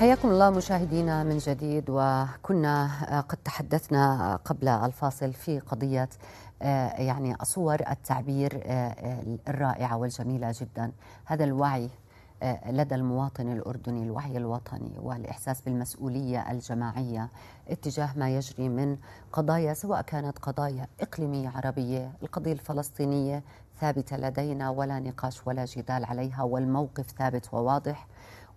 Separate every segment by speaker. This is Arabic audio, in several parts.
Speaker 1: حياكم الله مشاهدينا من جديد وكنا آه، قد تحدثنا آه، قبل الفاصل في قضية آه، يعني صور التعبير الرائعة والجميلة جدا هذا الوعي لدى المواطن الأردني الوعي الوطني والإحساس بالمسؤولية الجماعية اتجاه ما يجري من قضايا سواء كانت قضايا إقليمية عربية القضية الفلسطينية ثابتة لدينا ولا نقاش ولا جدال عليها والموقف ثابت وواضح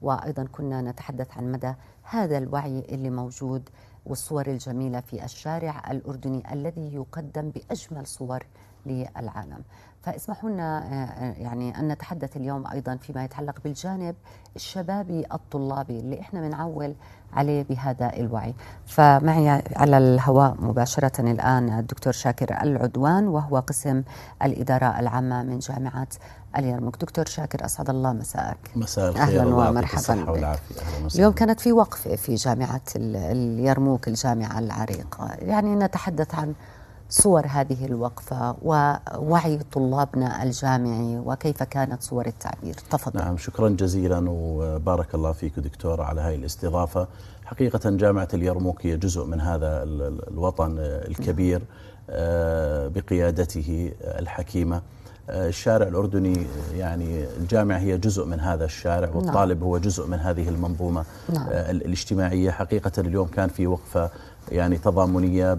Speaker 1: وايضا كنا نتحدث عن مدى هذا الوعي اللي موجود والصور الجميله في الشارع الاردني الذي يقدم باجمل صور للعالم. فاسمحوا لنا آه، آه، يعني ان نتحدث اليوم ايضا فيما يتعلق بالجانب الشبابي الطلابي اللي احنا بنعول عليه بهذا الوعي فمعي على الهواء مباشرة الآن الدكتور شاكر العدوان وهو قسم الإدارة العامة من جامعة اليرموك دكتور شاكر أسعد الله مساءك
Speaker 2: مساء الخير أهلا ومرحبا بك
Speaker 1: اليوم كانت في وقفة في جامعة اليرموك الجامعة العريقة يعني نتحدث عن صور هذه الوقفة ووعي طلابنا الجامعي وكيف كانت صور التعبير
Speaker 2: تفضل نعم شكرا جزيلا وبارك الله فيك دكتورة على هذه الاستضافة حقيقة جامعة اليرموك هي جزء من هذا الوطن الكبير آه، بقيادته الحكيمة آه، الشارع الأردني يعني الجامعة هي جزء من هذا الشارع نعم. والطالب هو جزء من هذه المنظومة نعم. آه، الاجتماعية حقيقة اليوم كان في وقفة يعني تضامنية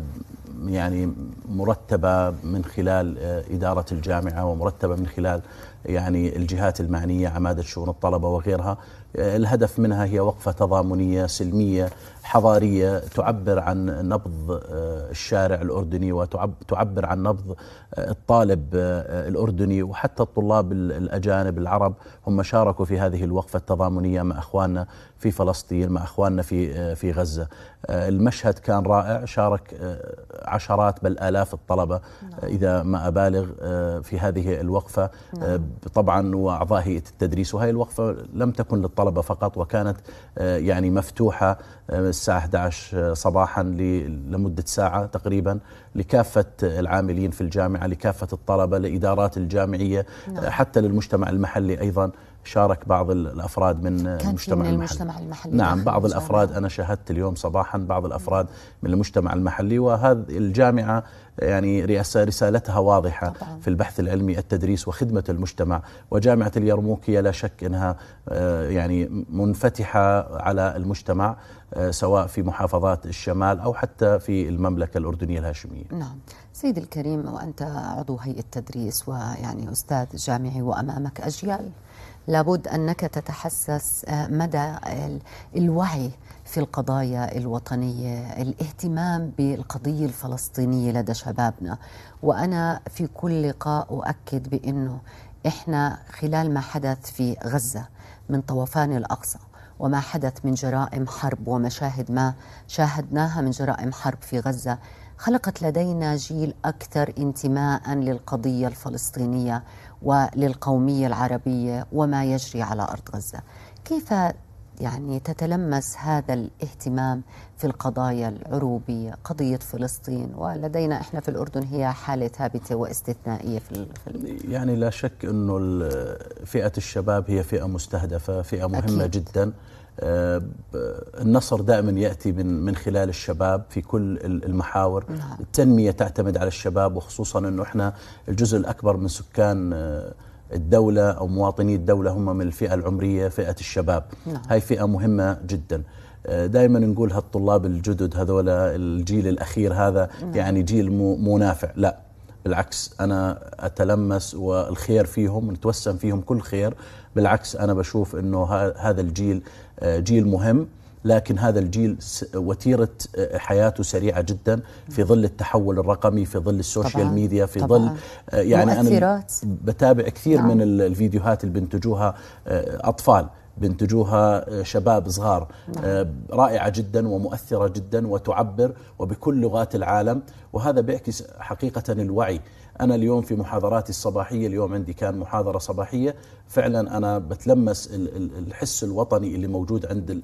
Speaker 2: يعني مرتبه من خلال آه، اداره الجامعه ومرتبه من خلال يعني الجهات المعنيه عماده شؤون الطلبه وغيرها آه، الهدف منها هي وقفه تضامنيه سلميه حضاريه تعبر عن نبض آه، الشارع الاردني وتعبر عن نبض الطالب آه، الأردني وحتى الطلاب الأجانب العرب هم شاركوا في هذه الوقفة التضامنية مع أخواننا في فلسطين مع أخواننا في, آه، في غزة آه، المشهد كان رائع شارك عشرات بل آلاف الطلبة نعم. إذا ما أبالغ في هذه الوقفة نعم. طبعا وأعضاء هيئة التدريس وهي الوقفة لم تكن للطلبة فقط وكانت يعني مفتوحة الساعة 11 صباحا لمدة ساعة تقريبا لكافة العاملين في الجامعة الجامعة لكافة الطلبة لإدارات الجامعية نعم. حتى للمجتمع المحلي أيضا شارك بعض الافراد من المجتمع, من المجتمع
Speaker 1: المحلي. المحلي نعم بعض المجتمع. الافراد
Speaker 2: انا شاهدت اليوم صباحا بعض الافراد من المجتمع المحلي وهذه الجامعه يعني رسالتها واضحه طبعا. في البحث العلمي التدريس وخدمه المجتمع وجامعه اليرموكيه لا شك انها آه، يعني منفتحه على المجتمع آه، سواء في محافظات الشمال أو حتى في المملكة الأردنية الهاشمية
Speaker 1: نعم سيد الكريم وأنت عضو هيئة تدريس ويعني أستاذ جامعي وأمامك أجيال لابد أنك تتحسس آه، مدى الوعي في القضايا الوطنية الاهتمام بالقضية الفلسطينية لدى شبابنا وأنا في كل لقاء أؤكد بأنه إحنا خلال ما حدث في غزة من طوفان الأقصى وما حدث من جرائم حرب ومشاهد ما شاهدناها من جرائم حرب في غزه خلقت لدينا جيل اكثر انتماء للقضيه الفلسطينيه وللقوميه العربيه وما يجري على ارض غزه كيف يعني تتلمس هذا الاهتمام في القضايا العروبية قضية فلسطين ولدينا إحنا في الأردن هي حالة ثابتة واستثنائية
Speaker 2: في, يعني لا شك أنه فئة الشباب هي فئة مستهدفة فئة مهمة أكيد. جداً آه، النصر دائما ياتي من من خلال الشباب في كل المحاور نعم. التنميه تعتمد على الشباب وخصوصا انه احنا الجزء الاكبر من سكان آه، الدولة أو مواطني الدولة هم من الفئة العمرية فئة الشباب نعم. هاي فئة مهمة جدا آه، دائما نقول هالطلاب الجدد هذولا الجيل الأخير هذا نعم. يعني جيل مو نافع لا بالعكس أنا أتلمس والخير فيهم نتوسم فيهم كل خير بالعكس أنا بشوف أنه هذا الجيل آه، جيل مهم لكن هذا الجيل وتيره آه، حياته سريعه جدا في ظل التحول الرقمي في ظل السوشيال طبعاً ميديا في طبعاً ظل آه، يعني مؤثرات. انا بتابع كثير نعم. من الفيديوهات اللي بنتجوها آه، اطفال بنتجوها شباب صغار نعم. رائعة جدا ومؤثرة جدا وتعبر وبكل لغات العالم وهذا بيعكس حقيقة الوعي أنا اليوم في محاضراتي الصباحية اليوم عندي كان محاضرة صباحية فعلا أنا بتلمس الحس الوطني اللي موجود عند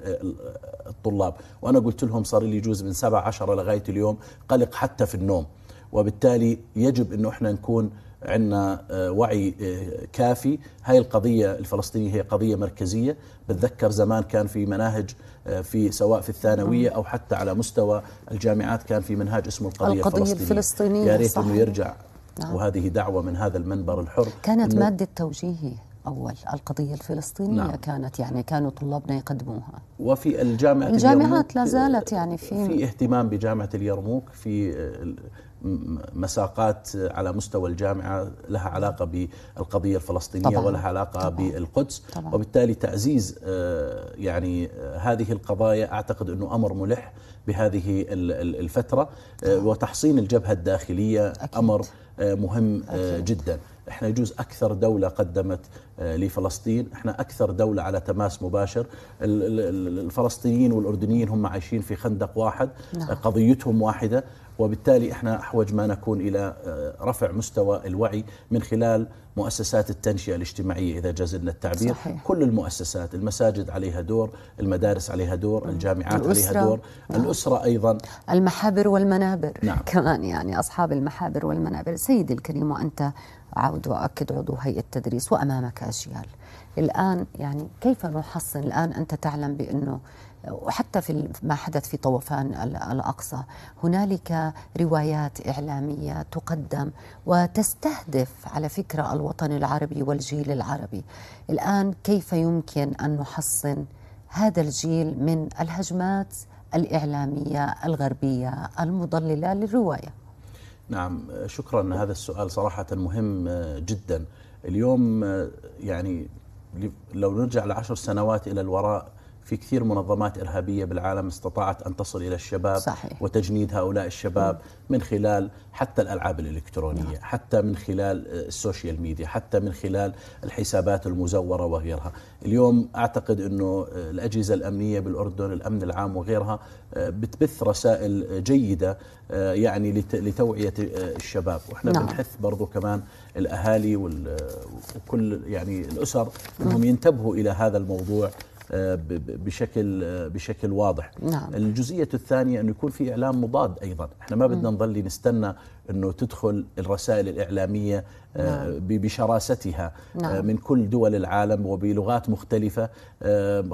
Speaker 2: الطلاب وأنا قلت لهم صار لي يجوز من 17 لغاية اليوم قلق حتى في النوم وبالتالي يجب أنه إحنا نكون عندنا آه، وعي آه، كافي هاي القضية الفلسطينية هي قضية مركزية بتذكر زمان كان في مناهج آه، في سواء في الثانوية أو حتى على مستوى الجامعات كان في منهاج اسمه القضية, القضية الفلسطينية, الفلسطينية يا ريت أنه يرجع نعم. وهذه دعوة من هذا المنبر الحر كانت مادة
Speaker 1: توجيهي أول القضية الفلسطينية نعم. كانت يعني كانوا طلابنا يقدموها
Speaker 2: وفي الجامعة الجامعات لا زالت
Speaker 1: يعني في في
Speaker 2: اهتمام بجامعة اليرموك في مساقات على مستوى الجامعة لها علاقة بالقضية الفلسطينية طبعا ولها علاقة طبعا بالقدس طبعا وبالتالي تعزيز آه، يعني آه، هذه القضايا أعتقد أنه أمر ملح بهذه الفترة آه، وتحصين الجبهة الداخلية أكيد. أمر آه، مهم آه، أكيد. جدا احنا يجوز اكثر دوله قدمت آه، لفلسطين احنا اكثر دوله على تماس مباشر الفلسطينيين والاردنيين هم عايشين في خندق واحد نعم. قضيتهم واحده وبالتالي احنا احوج ما نكون الى رفع مستوى الوعي من خلال مؤسسات التنشئة الاجتماعية إذا جاز لنا التعبير صحيح. كل المؤسسات المساجد عليها دور المدارس عليها دور الجامعات الأسرة. عليها دور نعم. الأسرة أيضا
Speaker 1: المحابر والمنابر نعم. كمان يعني أصحاب المحابر والمنابر سيدي الكريم وأنت أعود وأكد عضو هيئة تدريس وأمامك أجيال الآن يعني كيف نحصن الآن أنت تعلم بأنه وحتى في ما حدث في طوفان الأقصى هنالك روايات إعلامية تقدم وتستهدف على فكرة الوطن العربي والجيل العربي الآن كيف يمكن أن نحصن هذا الجيل من الهجمات الإعلامية الغربية المضللة للرواية
Speaker 2: نعم شكرا هذا السؤال صراحة مهم آه، جدا اليوم آه، يعني لو نرجع لعشر سنوات إلى الوراء في كثير منظمات إرهابية بالعالم استطاعت أن تصل إلى الشباب صحيح. وتجنيد هؤلاء الشباب من خلال حتى الألعاب الإلكترونية نعم. حتى من خلال السوشيال ميديا حتى من خلال الحسابات المزورة وغيرها اليوم أعتقد أنه الأجهزة الأمنية بالأردن الأمن العام وغيرها بتبث رسائل جيدة يعني لتوعية الشباب وإحنا نعم. بنحث برضو كمان الأهالي وكل يعني الأسر أنهم ينتبهوا إلى هذا الموضوع آه، بشكل آه، بشكل واضح نعم. الجزئيه الثانيه انه يكون في اعلام مضاد ايضا احنا ما بدنا نظل نستنى انه تدخل الرسائل الاعلاميه آه، نعم. بشراستها نعم. من كل دول العالم وبلغات مختلفه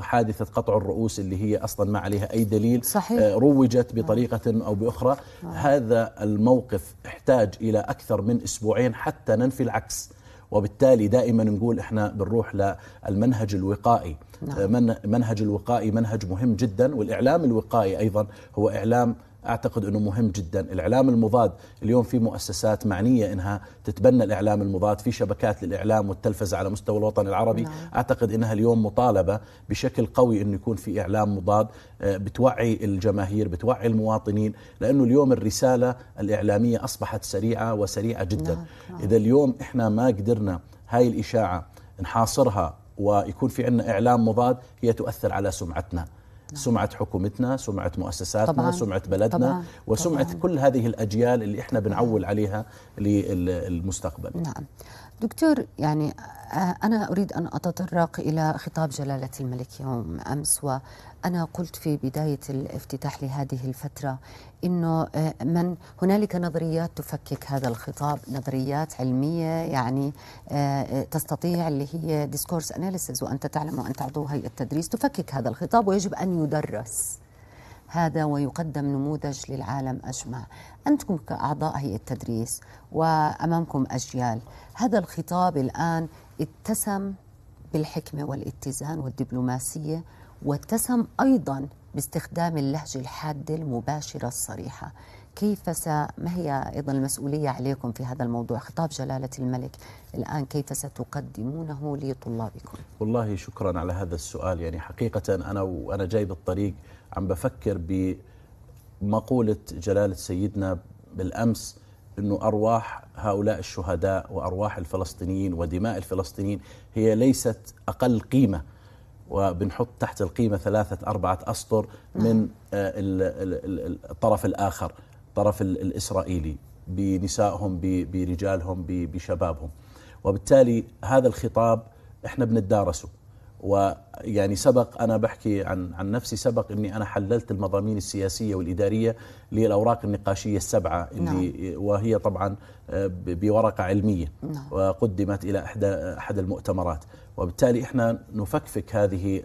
Speaker 2: حادثه قطع الرؤوس اللي هي اصلا ما عليها اي دليل صحيح. روجت نعم. بطريقه نعم. او باخرى نعم. هذا الموقف احتاج الى اكثر من اسبوعين حتى ننفي العكس وبالتالي دائما نقول احنا بنروح للمنهج الوقائي نعم. منهج الوقائي منهج مهم جدا والاعلام الوقائي ايضا هو اعلام اعتقد انه مهم جدا الاعلام المضاد اليوم في مؤسسات معنيه انها تتبنى الاعلام المضاد في شبكات للاعلام والتلفزه على مستوى الوطن العربي نعم. اعتقد انها اليوم مطالبه بشكل قوي انه يكون في اعلام مضاد آه، بتوعي الجماهير بتوعي المواطنين لانه اليوم الرساله الاعلاميه اصبحت سريعه وسريعه جدا نعم،, نعم. اذا اليوم احنا ما قدرنا هاي الاشاعه نحاصرها ويكون في عندنا اعلام مضاد هي تؤثر على سمعتنا نعم. سمعة حكومتنا سمعة مؤسساتنا طبعاً سمعة بلدنا طبعاً وسمعة طبعاً كل هذه الأجيال اللي إحنا بنعول عليها للمستقبل نعم
Speaker 1: دكتور يعني أنا أريد أن أتطرق إلى خطاب جلالة الملك يوم أمس و أنا قلت في بداية الافتتاح لهذه الفترة انه آه، من هنالك نظريات تفكك هذا الخطاب نظريات علميه يعني آه، آه، تستطيع اللي هي ديسكورس اناليسز وانت تعلم وانت عضو هيئه تدريس تفكك هذا الخطاب ويجب ان يدرس هذا ويقدم نموذج للعالم اجمع انتم كاعضاء هيئه تدريس وامامكم اجيال هذا الخطاب الان اتسم بالحكمه والاتزان والدبلوماسيه واتسم أيضا باستخدام اللهجة الحادة المباشرة الصريحة كيف س... ما هي أيضا المسؤولية عليكم في هذا الموضوع خطاب جلالة الملك الآن كيف ستقدمونه
Speaker 2: لطلابكم والله شكرا على هذا السؤال يعني حقيقة أنا وأنا جاي بالطريق عم بفكر بمقولة جلالة سيدنا بالأمس أنه أرواح هؤلاء الشهداء وأرواح الفلسطينيين ودماء الفلسطينيين هي ليست أقل قيمة وبنحط تحت القيمة ثلاثة أربعة أسطر من آه، الطرف الآخر الطرف الإسرائيلي بنسائهم برجالهم بشبابهم وبالتالي هذا الخطاب احنا بنتدارسه ويعني سبق أنا بحكي عن عن نفسي سبق إني أنا حللت المضامين السياسية والإدارية للأوراق النقاشية السبعة اللي نعم. وهي طبعا آه، بورقة علمية نعم. وقدمت إلى إحدى أحد المؤتمرات وبالتالي إحنا نفكفك هذه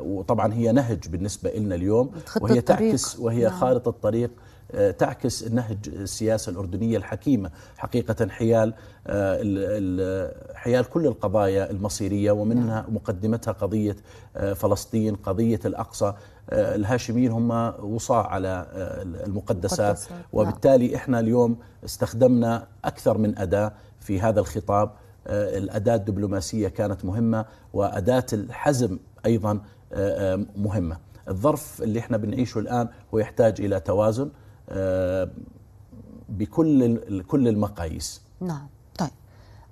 Speaker 2: وطبعا هي نهج بالنسبة لنا اليوم وهي الطريق. تعكس وهي نعم. خارطة طريق آه، تعكس نهج السياسه الاردنيه الحكيمه حقيقه حيال آه، حيال كل القضايا المصيريه ومنها نعم. مقدمتها قضيه آه، فلسطين قضيه الاقصى الهاشميين هم وصاع على المقدسات نعم. وبالتالي احنا اليوم استخدمنا اكثر من اداه في هذا الخطاب الاداه الدبلوماسيه كانت مهمه واداه الحزم ايضا مهمه الظرف اللي احنا بنعيشه الان هو يحتاج الى توازن آه، بكل كل المقاييس
Speaker 1: نعم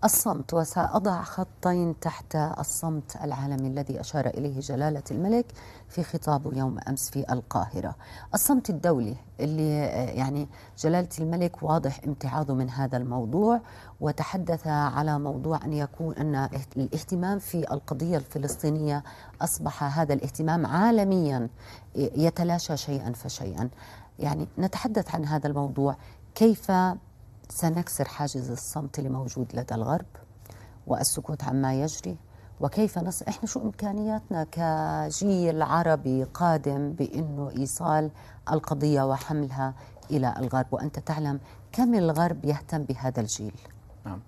Speaker 1: الصمت وسأضع خطين تحت الصمت العالمي الذي أشار إليه جلالة الملك في خطابه يوم أمس في القاهرة الصمت الدولي اللي يعني جلالة الملك واضح امتعاضه من هذا الموضوع وتحدث على موضوع أن يكون أن الاهتمام في القضية الفلسطينية أصبح هذا الاهتمام عالميا يتلاشى شيئا فشيئا يعني نتحدث عن هذا الموضوع كيف سنكسر حاجز الصمت اللي موجود لدى الغرب والسكوت عما يجري وكيف نص احنا شو امكانياتنا كجيل عربي قادم بانه ايصال القضيه وحملها الى الغرب وانت تعلم كم الغرب يهتم بهذا الجيل
Speaker 2: نعم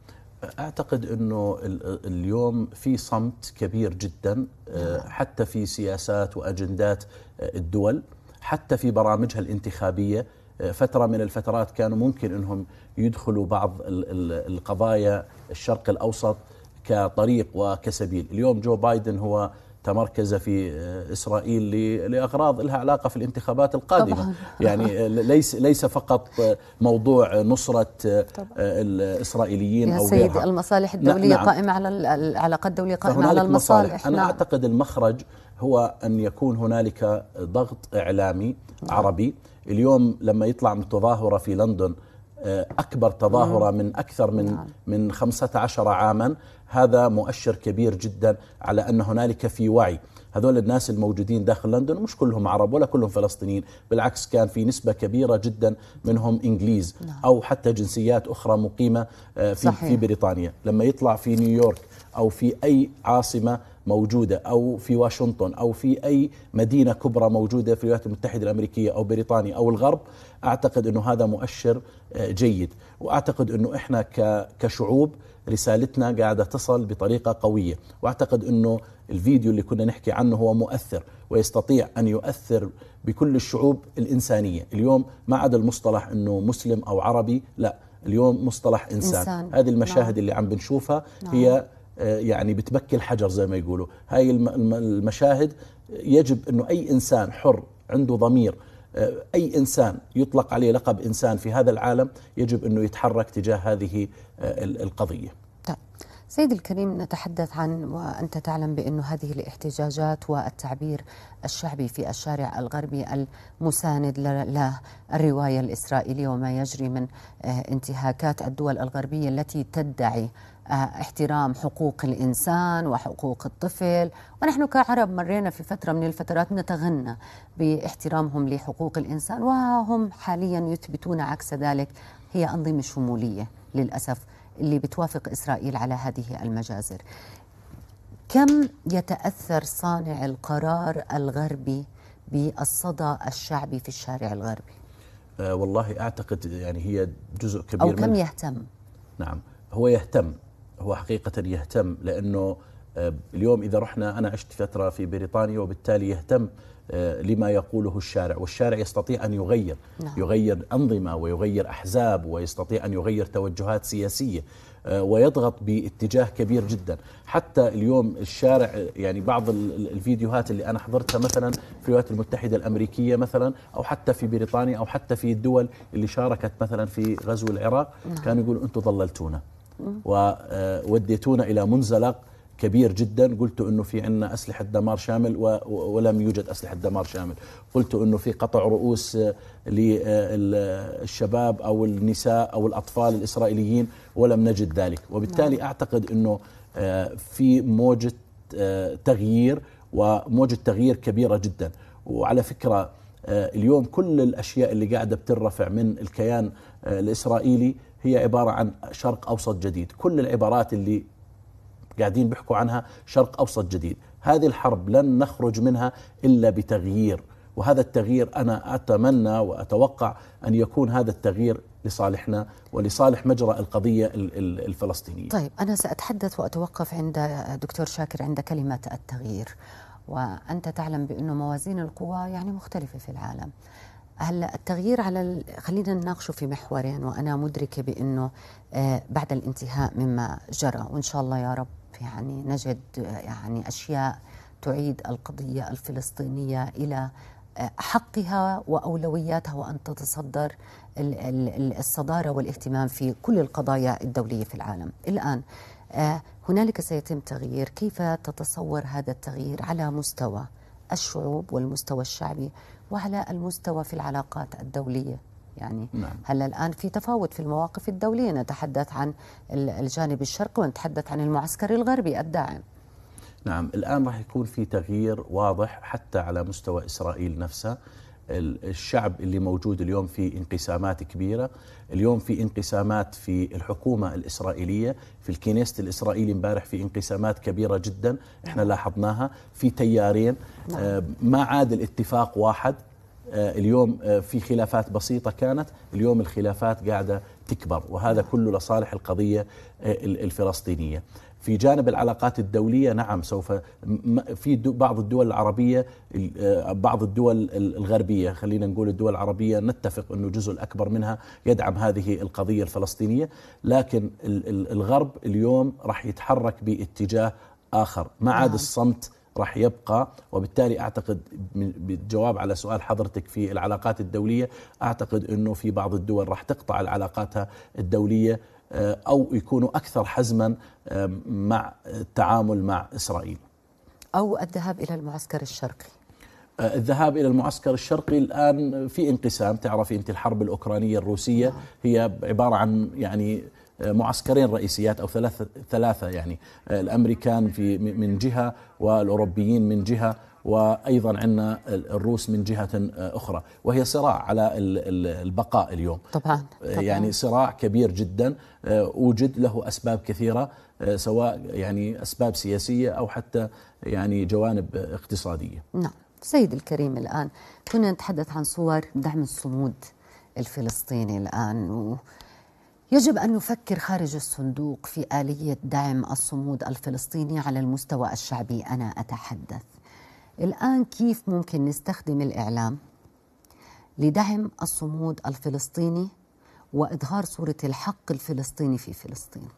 Speaker 2: اعتقد انه اليوم في صمت كبير جدا آه، نعم. حتى في سياسات واجندات آه، الدول حتى في برامجها الانتخابيه فترة من الفترات كانوا ممكن أنهم يدخلوا بعض القضايا الشرق الأوسط كطريق وكسبيل اليوم جو بايدن هو تمركز في آه، اسرائيل لاغراض لها علاقه في الانتخابات القادمه طبعا. يعني آه، ليس ليس فقط آه، موضوع نصره طبعا. الاسرائيليين يا او سيدي غيرها. المصالح الدوليه نعم. قائمه
Speaker 1: على العلاقات الدوليه قائمه على المصالح مصالح. انا نعم.
Speaker 2: اعتقد المخرج هو ان يكون هنالك ضغط اعلامي نعم. عربي اليوم لما يطلع متظاهره في لندن آه، أكبر تظاهرة من أكثر من نعم. من 15 عاما هذا مؤشر كبير جدا على أن هنالك في وعي هذول الناس الموجودين داخل لندن مش كلهم عرب ولا كلهم فلسطينيين بالعكس كان في نسبة كبيرة جدا منهم إنجليز نعم. أو حتى جنسيات أخرى مقيمة آه، في, صحيح. في بريطانيا لما يطلع في نيويورك أو في أي عاصمة موجودة أو في واشنطن أو في أي مدينة كبرى موجودة في الولايات المتحدة الأمريكية أو بريطانيا أو الغرب أعتقد أنه هذا مؤشر آه، جيد وأعتقد أنه إحنا كشعوب رسالتنا قاعدة تصل بطريقة قوية وأعتقد أنه الفيديو اللي كنا نحكي عنه هو مؤثر ويستطيع أن يؤثر بكل الشعوب الإنسانية اليوم ما عدا المصطلح أنه مسلم أو عربي لا اليوم مصطلح إنسان, إنسان. هذه المشاهد نعم. اللي عم بنشوفها نعم. هي آه، يعني بتبكي الحجر زي ما يقولوا هاي المشاهد يجب أنه أي إنسان حر عنده ضمير آه، أي إنسان يطلق عليه لقب إنسان في هذا العالم يجب أنه يتحرك تجاه هذه آه، القضية
Speaker 1: طيب. سيد الكريم نتحدث عن وأنت تعلم بأن هذه الاحتجاجات والتعبير الشعبي في الشارع الغربي المساند للرواية الإسرائيلية وما يجري من انتهاكات الدول الغربية التي تدعي آه، احترام حقوق الانسان وحقوق الطفل ونحن كعرب مرينا في فتره من الفترات نتغنى باحترامهم لحقوق الانسان وهم حاليا يثبتون عكس ذلك هي انظمه شموليه للاسف اللي بتوافق اسرائيل على هذه المجازر. كم يتاثر صانع القرار الغربي بالصدى الشعبي في الشارع الغربي؟
Speaker 2: أه والله اعتقد يعني هي جزء كبير او كم يهتم؟ نعم هو يهتم هو حقيقة يهتم لأنه آه، اليوم إذا رحنا أنا عشت فترة في بريطانيا وبالتالي يهتم آه، لما يقوله الشارع والشارع يستطيع أن يغير نعم. يغير أنظمة ويغير أحزاب ويستطيع أن يغير توجهات سياسية آه، ويضغط باتجاه كبير جدا حتى اليوم الشارع يعني بعض الفيديوهات اللي أنا حضرتها مثلا في الولايات المتحدة الأمريكية مثلا أو حتى في بريطانيا أو حتى في الدول اللي شاركت مثلا في غزو العراق نعم. كانوا يقولوا أنتم ضللتونا ووديتونا إلى منزلق كبير جدا قلت أنه في عندنا أسلحة دمار شامل ولم يوجد أسلحة دمار شامل قلت أنه في قطع رؤوس آه، للشباب أو النساء أو الأطفال الإسرائيليين ولم نجد ذلك وبالتالي نعم. أعتقد أنه آه، في موجة آه، تغيير وموجة تغيير كبيرة جدا وعلى فكرة اليوم كل الأشياء اللي قاعدة بترفع من الكيان الإسرائيلي هي عبارة عن شرق أوسط جديد كل العبارات اللي قاعدين بيحكوا عنها شرق أوسط جديد هذه الحرب لن نخرج منها إلا بتغيير وهذا التغيير أنا أتمنى وأتوقع أن يكون هذا التغيير لصالحنا ولصالح مجرى القضية الفلسطينية طيب
Speaker 1: أنا سأتحدث وأتوقف عند دكتور شاكر عند كلمة التغيير وأنت تعلم بأن موازين القوى يعني مختلفة في العالم هلا التغيير على خلينا نناقشه في محورين وانا مدركه بانه آه، بعد الانتهاء مما جرى وان شاء الله يا رب يعني نجد آه، يعني اشياء تعيد القضيه الفلسطينيه الى آه، حقها واولوياتها وان تتصدر الصداره والاهتمام في كل القضايا الدوليه في العالم. الان هنالك سيتم تغيير، كيف تتصور هذا التغيير على مستوى الشعوب والمستوى الشعبي وعلى المستوى في العلاقات الدولية يعني نعم. هلا الآن في تفاوت في المواقف الدولية نتحدث عن الجانب الشرقي ونتحدث عن المعسكر الغربي الداعم
Speaker 2: نعم الآن راح يكون في تغيير واضح حتى على مستوى إسرائيل نفسها الشعب اللي موجود اليوم في انقسامات كبيرة اليوم في انقسامات في الحكومة الإسرائيلية في الكنيست الإسرائيلي امبارح في انقسامات كبيرة جدا احنا نعم. لاحظناها في تيارين نعم. آه، ما عاد الاتفاق واحد آه، اليوم آه، في خلافات بسيطة كانت اليوم الخلافات قاعدة تكبر وهذا نعم. كله لصالح القضية الفلسطينية في جانب العلاقات الدولية نعم سوف في بعض الدول العربية آه، بعض الدول الغربية خلينا نقول الدول العربية نتفق أنه جزء الأكبر منها يدعم هذه القضية الفلسطينية لكن الغرب اليوم راح يتحرك باتجاه آخر ما عاد نعم. الصمت راح يبقى وبالتالي اعتقد بالجواب على سؤال حضرتك في العلاقات الدوليه اعتقد انه في بعض الدول راح تقطع علاقاتها الدوليه آه، أو يكونوا أكثر حزما آه، مع التعامل مع إسرائيل
Speaker 1: أو الذهاب إلى المعسكر الشرقي
Speaker 2: آه، الذهاب الى المعسكر الشرقي الان في انقسام تعرفي انت الحرب الاوكرانيه الروسيه هي عباره عن يعني معسكرين رئيسيات او ثلاثه ثلاثه يعني الامريكان في من جهه والاوروبيين من جهه وايضا عندنا الروس من جهه آه، اخرى وهي صراع على البقاء اليوم
Speaker 1: طبعا, آه، طبعاً. يعني
Speaker 2: صراع كبير جدا آه، وجد له اسباب كثيره سواء يعني اسباب سياسيه او حتى يعني جوانب اقتصاديه
Speaker 1: نعم سيد الكريم الان كنا نتحدث عن صور دعم الصمود الفلسطيني الان و يجب أن نفكر خارج الصندوق في آلية دعم الصمود الفلسطيني على المستوى الشعبي أنا أتحدث الآن كيف ممكن نستخدم الإعلام لدعم الصمود الفلسطيني وإظهار صورة الحق الفلسطيني في فلسطين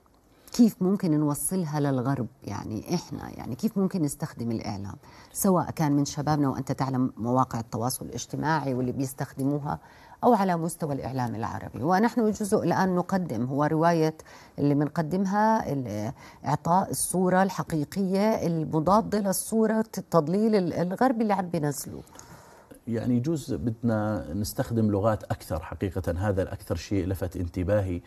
Speaker 1: كيف ممكن نوصلها للغرب يعني احنا يعني كيف ممكن نستخدم الاعلام سواء كان من شبابنا وانت تعلم مواقع التواصل الاجتماعي واللي بيستخدموها او على مستوى الاعلام العربي ونحن جزء الان نقدم هو روايه اللي بنقدمها اعطاء الصوره الحقيقيه المضاده للصوره التضليل الغربي اللي عم بينزلوه
Speaker 2: يعني جزء بدنا نستخدم لغات اكثر حقيقه هذا الاكثر شيء لفت انتباهي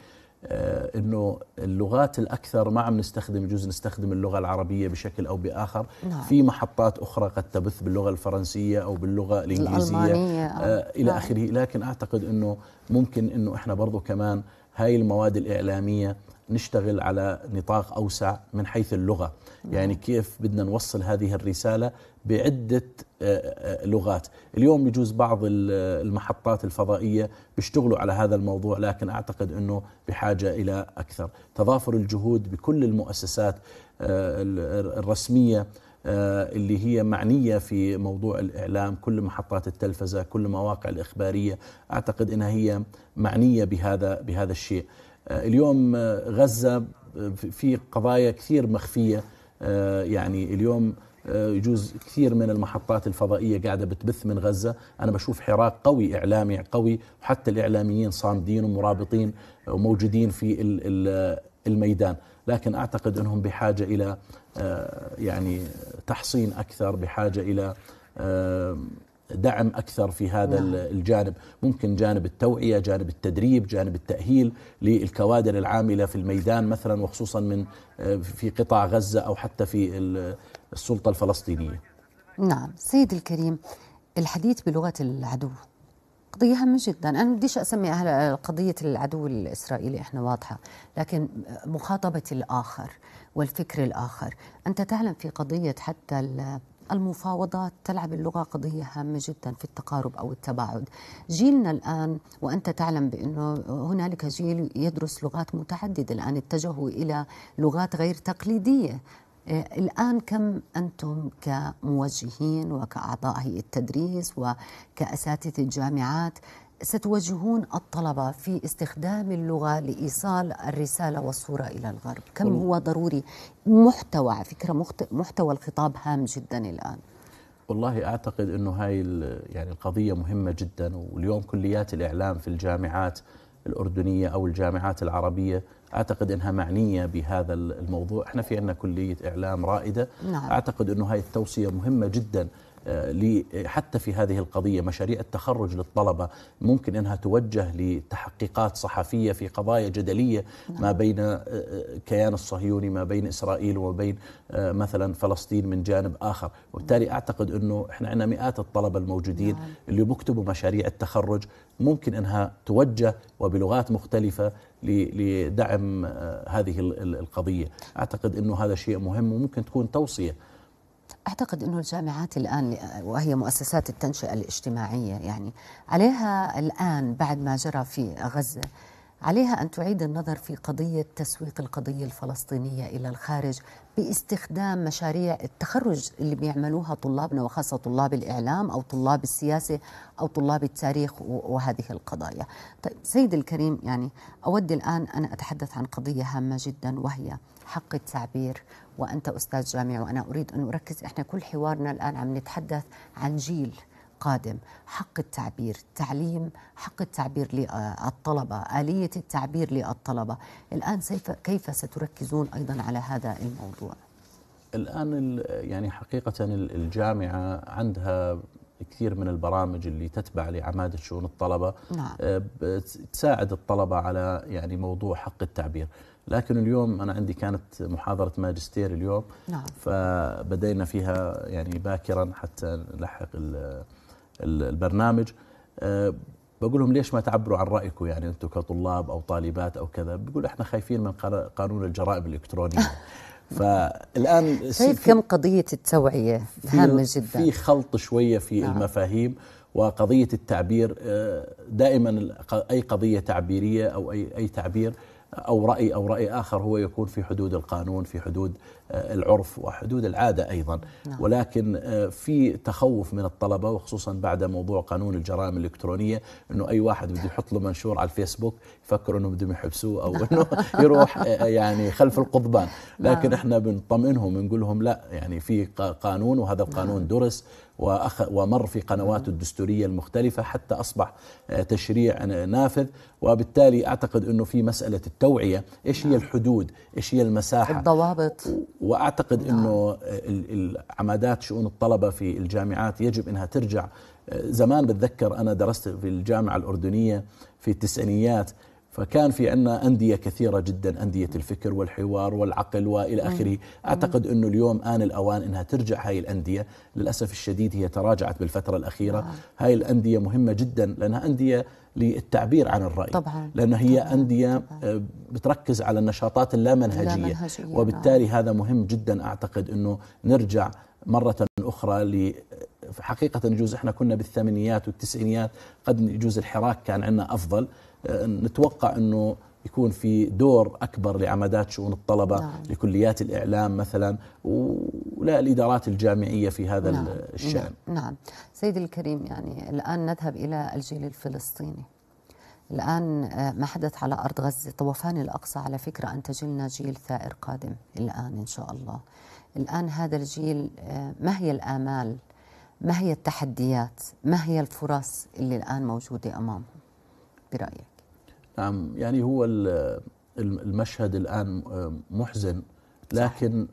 Speaker 2: آه، انه اللغات الاكثر ما عم نستخدم يجوز نستخدم اللغه العربيه بشكل او باخر نعم. في محطات اخرى قد تبث باللغه الفرنسيه او باللغه الانجليزيه آه الى نعم. اخره لكن اعتقد انه ممكن انه احنا برضو كمان هاي المواد الاعلاميه نشتغل على نطاق أوسع من حيث اللغة نعم. يعني كيف بدنا نوصل هذه الرسالة بعدة آه، آه، لغات اليوم يجوز بعض آه، المحطات الفضائية بيشتغلوا على هذا الموضوع لكن أعتقد أنه بحاجة إلى أكثر تضافر الجهود بكل المؤسسات الرسمية اللي هي معنية في موضوع الإعلام كل محطات التلفزة كل مواقع الإخبارية أعتقد أنها هي معنية بهذا, بهذا الشيء آه، اليوم آه، غزة آه، في قضايا كثير مخفية يعني اليوم يجوز كثير من المحطات الفضائية قاعدة بتبث من غزة أنا بشوف حراك قوي إعلامي قوي وحتى الإعلاميين صامدين ومرابطين وموجودين في الميدان لكن أعتقد أنهم بحاجة إلى يعني تحصين أكثر بحاجة إلى دعم اكثر في هذا نعم. الجانب، ممكن جانب التوعيه، جانب التدريب، جانب التاهيل للكوادر العامله في الميدان مثلا وخصوصا من آه، في قطاع غزه او حتى في السلطه الفلسطينيه.
Speaker 1: نعم، سيد الكريم الحديث بلغه العدو قضية هامة جدا أنا بديش أسمي أهل قضية العدو الإسرائيلي إحنا واضحة لكن مخاطبة الآخر والفكر الآخر أنت تعلم في قضية حتى المفاوضات تلعب اللغة قضية هامة جدا في التقارب أو التباعد جيلنا الآن وأنت تعلم بأنه هنالك جيل يدرس لغات متعددة الآن اتجهوا إلى لغات غير تقليدية الآن كم أنتم كموجهين وكأعضاء هيئة التدريس وكأساتذة الجامعات ستواجهون الطلبة في استخدام اللغة لإيصال الرسالة والصورة إلى الغرب كم هو ضروري محتوى على فكرة محتوى الخطاب هام جدا الآن
Speaker 2: والله أعتقد أنه هاي يعني القضية مهمة جدا واليوم كليات الإعلام في الجامعات الأردنية أو الجامعات العربية أعتقد أنها معنية بهذا الموضوع إحنا في عندنا كلية إعلام رائدة نعم. أعتقد أنه هاي التوصية مهمة جداً آه، حتى في هذه القضية مشاريع التخرج للطلبة ممكن أنها توجه لتحقيقات صحفية في قضايا جدلية نعم. ما بين آه، آه، كيان الصهيوني ما بين إسرائيل وما بين مثلا فلسطين من جانب آخر وبالتالي نعم. أعتقد أنه إحنا عندنا مئات الطلبة الموجودين نعم. اللي بكتبوا مشاريع التخرج ممكن أنها توجه وبلغات مختلفة لدعم هذه القضية أعتقد أنه هذا شيء مهم وممكن تكون توصية
Speaker 1: أعتقد أنه الجامعات الآن وهي مؤسسات التنشئة الاجتماعية يعني عليها الآن بعد ما جرى في غزة عليها أن تعيد النظر في قضية تسويق القضية الفلسطينية إلى الخارج باستخدام مشاريع التخرج اللي بيعملوها طلابنا وخاصة طلاب الإعلام أو طلاب السياسة أو طلاب التاريخ وهذه القضايا طيب سيد الكريم يعني أود الآن أن أتحدث عن قضية هامة جدا وهي حق التعبير وأنت أستاذ جامعي وأنا أريد أن أركز إحنا كل حوارنا الآن عم نتحدث عن جيل قادم حق التعبير التعليم حق التعبير للطلبة آلية التعبير للطلبة الآن كيف ستركزون أيضا على هذا الموضوع
Speaker 2: الآن يعني حقيقة الجامعة عندها كثير من البرامج اللي تتبع لعمادة شؤون الطلبة نعم. آه، تساعد الطلبة على يعني موضوع حق التعبير لكن اليوم أنا عندي كانت محاضرة ماجستير اليوم نعم. فبدينا فيها يعني باكرا حتى نلحق البرنامج أه، بقول لهم ليش ما تعبروا عن رايكم يعني انتم كطلاب او طالبات او كذا بيقول احنا خايفين من قانون الجرائم الالكترونيه فالان شايف كم
Speaker 1: قضيه التوعيه هامه جدا في
Speaker 2: خلط شويه في نعم. المفاهيم وقضيه التعبير أه، دائما اي قضيه تعبيريه او اي اي تعبير أو رأي أو رأي آخر هو يكون في حدود القانون في حدود العرف وحدود العادة أيضا نعم. ولكن آه، في تخوف من الطلبة وخصوصا بعد موضوع قانون الجرائم الإلكترونية أنه أي واحد بده يحط له منشور على الفيسبوك يفكر أنه بدهم يحبسوه أو نعم. أنه يروح آه، آه، يعني خلف القضبان نعم. لكن احنا بنطمئنهم ونقول لهم لا يعني في قانون وهذا القانون درس وأخ ومر في قنوات الدستورية المختلفة حتى أصبح تشريع نافذ وبالتالي أعتقد أنه في مسألة التوعية إيش هي الحدود إيش هي المساحة الضوابط واعتقد نعم. انه العمادات شؤون الطلبه في الجامعات يجب انها ترجع آه، زمان بتذكر انا درست في الجامعه الاردنيه في التسعينيات فكان في عنا أندية كثيرة جدا أندية الفكر والحوار والعقل وإلى آخره أعتقد أنه اليوم آن الأوان أنها ترجع هاي الأندية للأسف الشديد هي تراجعت بالفترة الأخيرة آه. هاي الأندية مهمة جدا لأنها أندية للتعبير عن الرأي طبعا لأنها هي طبعاً أندية آه، طبعاً بتركز على النشاطات اللامنهجية وبالتالي آه. هذا مهم جدا أعتقد أنه نرجع مرة أخرى ل حقيقة يجوز احنا كنا بالثمانيات والتسعينيات قد يجوز الحراك كان عندنا أفضل آه، نتوقع انه يكون في دور اكبر لعمادات شؤون الطلبه نعم. لكليات الاعلام مثلا ولا الادارات الجامعيه في هذا نعم. الشان
Speaker 1: نعم. نعم سيدي الكريم يعني الان نذهب الى الجيل الفلسطيني الآن آه، ما حدث على أرض غزة طوفان الأقصى على فكرة أنتج لنا جيل ثائر قادم الآن إن شاء الله الآن هذا الجيل آه، ما هي الآمال ما هي التحديات ما هي الفرص اللي الآن موجودة أمامهم برأيك
Speaker 2: نعم يعني هو المشهد الآن محزن لكن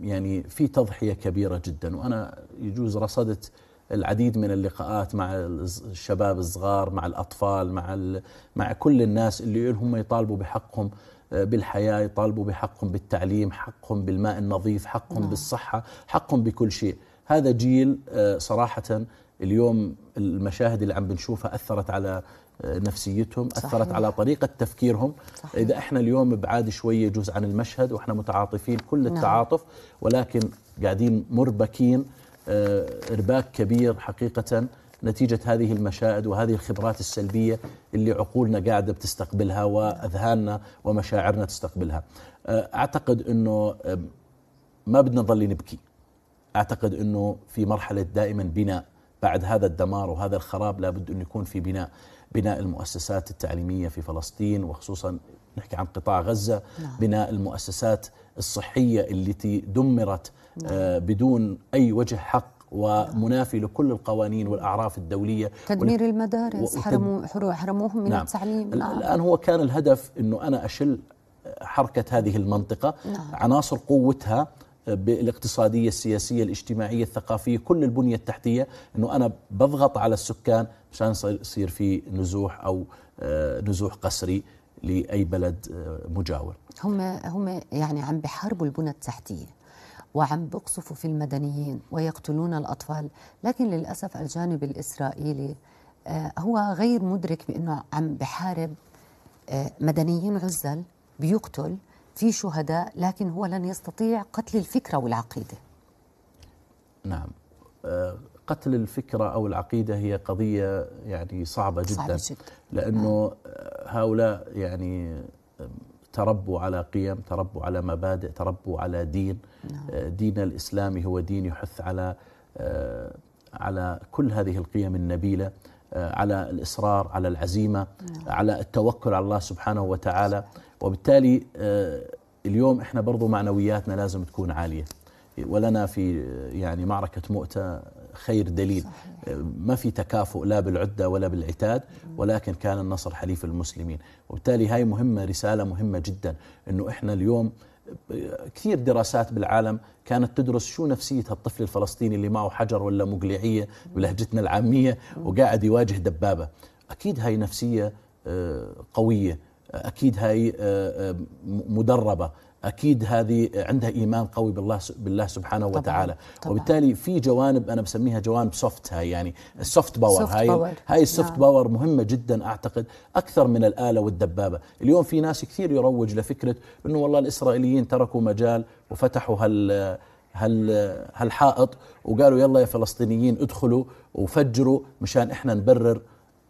Speaker 2: يعني في تضحية كبيرة جدا وأنا يجوز رصدت العديد من اللقاءات مع الشباب الصغار مع الأطفال مع, مع كل الناس اللي هم يطالبوا بحقهم أه، بالحياة يطالبوا بحقهم بالتعليم حقهم بالماء النظيف حقهم نعم. بالصحة حقهم بكل شيء هذا جيل أه، صراحة اليوم المشاهد اللي عم بنشوفها أثرت على نفسيتهم صحيح. أثرت على طريقة تفكيرهم صحيح. إذا إحنا اليوم بعاد شوية يجوز عن المشهد وإحنا متعاطفين كل نعم. التعاطف ولكن قاعدين مربكين آه، إرباك كبير حقيقة نتيجة هذه المشاهد وهذه الخبرات السلبية اللي عقولنا قاعدة بتستقبلها وأذهاننا ومشاعرنا تستقبلها آه، أعتقد أنه ما بدنا نظل نبكي أعتقد أنه في مرحلة دائما بناء بعد هذا الدمار وهذا الخراب لابد أن يكون في بناء بناء المؤسسات التعليمية في فلسطين وخصوصا نحكي عن قطاع غزة نعم. بناء المؤسسات الصحية التي دمرت نعم. بدون أي وجه حق ومنافي لكل القوانين والأعراف الدولية تدمير ول... المدارس وتد...
Speaker 1: حرموهم من نعم. التعليم نعم. الآن
Speaker 2: هو كان الهدف أنه أنا أشل حركة هذه المنطقة نعم. عناصر قوتها بالاقتصادية السياسية الاجتماعية الثقافية كل البنية التحتية أنه أنا بضغط على السكان مشان يصير في نزوح أو آه، نزوح قسري لأي بلد آه، مجاور
Speaker 1: هم, هم يعني عم بحاربوا البنى التحتية وعم بقصفوا في المدنيين ويقتلون الأطفال لكن للأسف الجانب الإسرائيلي آه، هو غير مدرك بأنه عم بحارب مدنيين عزل بيقتل في شهداء لكن هو لن يستطيع قتل الفكرة والعقيدة
Speaker 2: نعم آه، قتل الفكرة أو العقيدة هي قضية يعني صعبة جدا, صعبة جداً. لأنه نعم. هؤلاء يعني تربوا على قيم تربوا على مبادئ تربوا على دين نعم. آه، دين الإسلامي هو دين يحث على آه، على كل هذه القيم النبيلة على الإصرار على العزيمة نعم. على التوكل على الله سبحانه وتعالى سبحانه. وبالتالي آه، اليوم احنا برضو معنوياتنا لازم تكون عاليه ولنا في يعني معركه مؤتة خير دليل صحيح. آه، ما في تكافؤ لا بالعده ولا بالعتاد ولكن كان النصر حليف المسلمين وبالتالي هاي مهمه رساله مهمه جدا انه احنا اليوم آه، كثير دراسات بالعالم كانت تدرس شو نفسية الطفل الفلسطيني اللي معه حجر ولا مقلعية بلهجتنا العامية وقاعد يواجه دبابة أكيد هاي نفسية قوية اكيد هاي آه، آه، مدربه اكيد هذه عندها ايمان قوي بالله بالله سبحانه طبعًا وتعالى طبعًا وبالتالي في جوانب انا بسميها جوانب سوفت هاي يعني السوفت باور هاي هاي السوفت نعم. باور مهمه جدا اعتقد اكثر من الاله والدبابه اليوم في ناس كثير يروج لفكره انه والله الاسرائيليين تركوا مجال وفتحوا هال هال هالحائط وقالوا يلا يا فلسطينيين ادخلوا وفجروا مشان احنا نبرر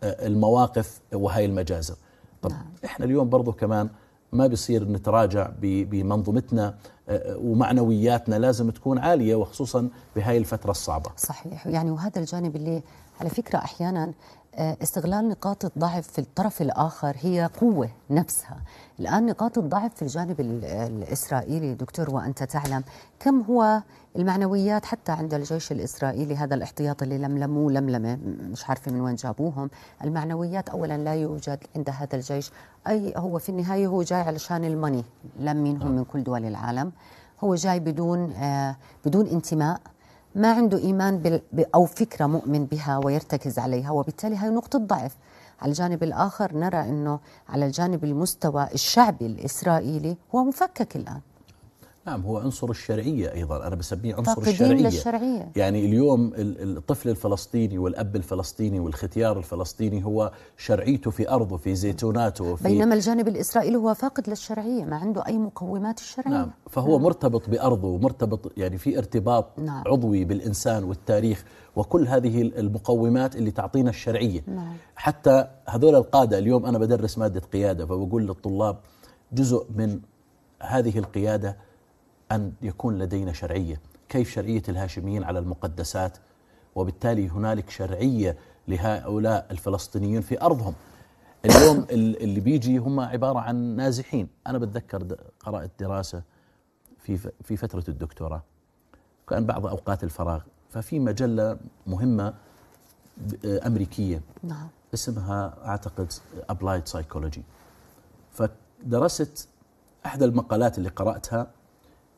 Speaker 2: آه، المواقف وهي المجازر طب نعم. احنا اليوم برضو كمان ما بيصير نتراجع بمنظومتنا آه، آه، ومعنوياتنا لازم تكون عاليه وخصوصا بهاي الفتره الصعبه صحيح يعني
Speaker 1: وهذا الجانب اللي على فكره احيانا آه، استغلال نقاط الضعف في الطرف الاخر هي قوه نفسها الان نقاط الضعف في الجانب الاسرائيلي دكتور وانت تعلم كم هو المعنويات حتى عند الجيش الإسرائيلي هذا الاحتياط اللي لملموه لملمة مش عارفة من وين جابوهم المعنويات أولا لا يوجد عند هذا الجيش أي هو في النهاية هو جاي علشان المني منهم من كل دول العالم هو جاي بدون آه بدون انتماء ما عنده إيمان بال أو فكرة مؤمن بها ويرتكز عليها وبالتالي هي نقطة ضعف على الجانب الآخر نرى أنه على الجانب المستوى الشعبي الإسرائيلي هو مفكك الآن
Speaker 2: نعم هو عنصر الشرعية أيضا أنا بسميه عنصر الشرعية. للشرعية يعني اليوم الطفل الفلسطيني والأب الفلسطيني والختيار الفلسطيني هو شرعيته في أرضه في زيتوناته في بينما
Speaker 1: الجانب الإسرائيلي هو فاقد للشرعية ما عنده أي مقومات الشرعية نعم فهو نعم.
Speaker 2: مرتبط بأرضه ومرتبط يعني في ارتباط نعم. عضوي بالإنسان والتاريخ وكل هذه المقومات اللي تعطينا الشرعية نعم. حتى هذول القادة اليوم أنا بدرس مادة قيادة فبقول للطلاب جزء من هذه القيادة أن يكون لدينا شرعية كيف شرعية الهاشميين على المقدسات وبالتالي هنالك شرعية لهؤلاء الفلسطينيين في أرضهم اليوم اللي بيجي هم عبارة عن نازحين أنا بتذكر قرأت دراسة في في فترة الدكتوراه كان بعض أوقات الفراغ ففي مجلة مهمة آه، أمريكية نعم اسمها أعتقد Applied Psychology فدرست أحد المقالات اللي قرأتها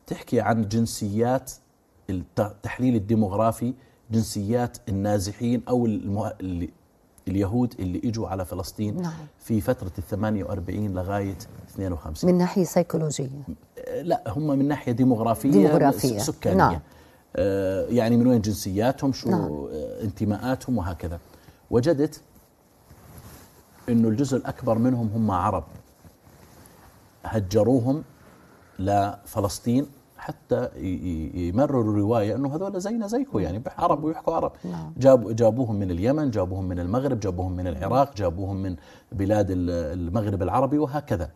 Speaker 2: تحكي عن جنسيات التحليل الديموغرافي جنسيات النازحين أو اللي اليهود اللي اجوا على فلسطين نعم. في فتره ال 48 لغايه 52
Speaker 1: من ناحيه سيكولوجيه
Speaker 2: لا هم من ناحيه ديموغرافيه, ديموغرافية. سكانيه نعم. آه يعني من وين جنسياتهم شو نعم. آه، انتماءاتهم وهكذا وجدت انه الجزء الاكبر منهم هم عرب هجروهم لفلسطين حتى يمرروا الروايه انه هذول زينا زيكم يعني عرب ويحكوا عرب نعم. جاب جابوهم من اليمن جابوهم من المغرب جابوهم من العراق جابوهم من بلاد المغرب العربي وهكذا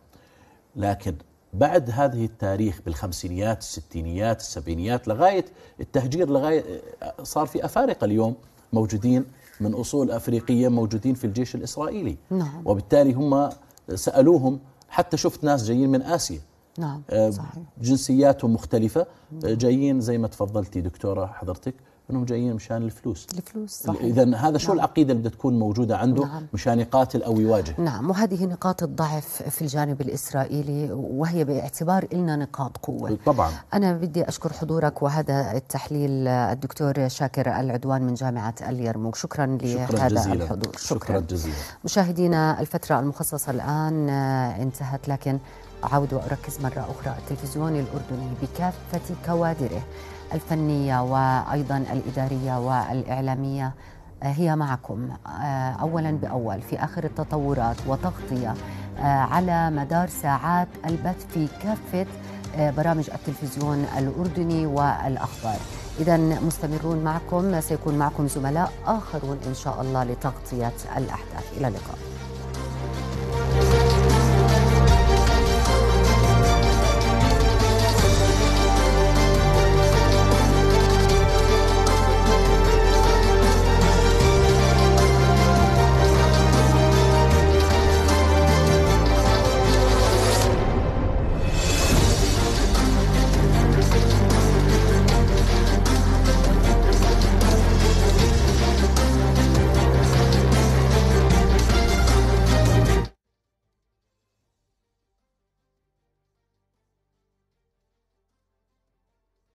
Speaker 2: لكن بعد هذه التاريخ بالخمسينيات الستينيات السبعينيات لغايه التهجير لغايه صار في افارقه اليوم موجودين من اصول افريقيه موجودين في الجيش الاسرائيلي نعم. وبالتالي هم سالوهم حتى شفت ناس جايين من اسيا
Speaker 1: نعم آه، صحيح.
Speaker 2: جنسياتهم مختلفة آه، جايين زي ما تفضلتي دكتورة حضرتك انهم جايين مشان الفلوس
Speaker 1: الفلوس صحيح اذا
Speaker 2: هذا شو نعم. العقيده اللي بدها تكون موجوده عنده نعم. مشان يقاتل او يواجه
Speaker 1: نعم وهذه نقاط الضعف في الجانب الاسرائيلي وهي باعتبار لنا نقاط قوه طبعا انا بدي اشكر حضورك وهذا التحليل الدكتور شاكر العدوان من جامعه اليرموك شكرا لهذا الحضور شكرا, شكرا جزيلا مشاهدينا الفتره المخصصه الان آه، انتهت لكن أعود وأركز مرة أخرى التلفزيون الأردني بكافة كوادره الفنية وأيضا الإدارية والإعلامية آه، هي معكم آه، أولا بأول في آخر التطورات وتغطية آه، على مدار ساعات البث في كافة برامج التلفزيون الأردني والأخبار إذا مستمرون معكم سيكون معكم زملاء آخرون إن شاء الله لتغطية الأحداث إلى اللقاء